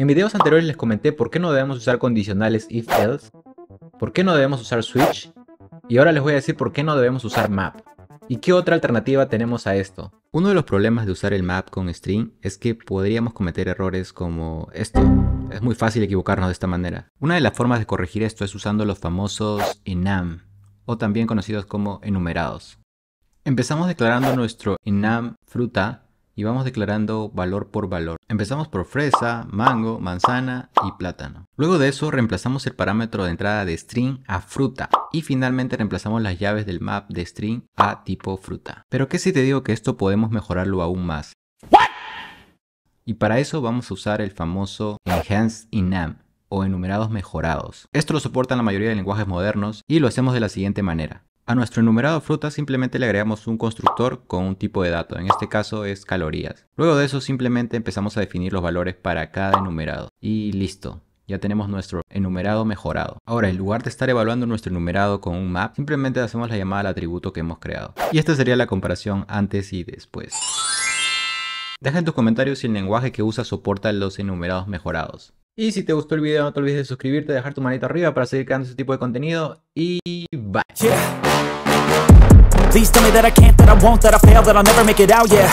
En videos anteriores les comenté por qué no debemos usar condicionales if else, por qué no debemos usar switch, y ahora les voy a decir por qué no debemos usar map. ¿Y qué otra alternativa tenemos a esto? Uno de los problemas de usar el map con string es que podríamos cometer errores como esto. Es muy fácil equivocarnos de esta manera. Una de las formas de corregir esto es usando los famosos enum, o también conocidos como enumerados. Empezamos declarando nuestro enum fruta y vamos declarando valor por valor. Empezamos por fresa, mango, manzana y plátano. Luego de eso reemplazamos el parámetro de entrada de string a fruta y finalmente reemplazamos las llaves del map de string a tipo fruta. Pero qué si te digo que esto podemos mejorarlo aún más. Y para eso vamos a usar el famoso enhanced enum o enumerados mejorados. Esto lo soportan la mayoría de lenguajes modernos y lo hacemos de la siguiente manera. A nuestro enumerado fruta simplemente le agregamos un constructor con un tipo de dato, en este caso es calorías. Luego de eso simplemente empezamos a definir los valores para cada enumerado. Y listo, ya tenemos nuestro enumerado mejorado. Ahora, en lugar de estar evaluando nuestro enumerado con un map, simplemente hacemos la llamada al atributo que hemos creado. Y esta sería la comparación antes y después. Deja en tus comentarios si el lenguaje que usas soporta los enumerados mejorados. Y si te gustó el video no te olvides de suscribirte, dejar tu manita arriba para seguir creando este tipo de contenido y bye. Please tell me that I can't, that I won't, that I fail, that I'll never make it out, yeah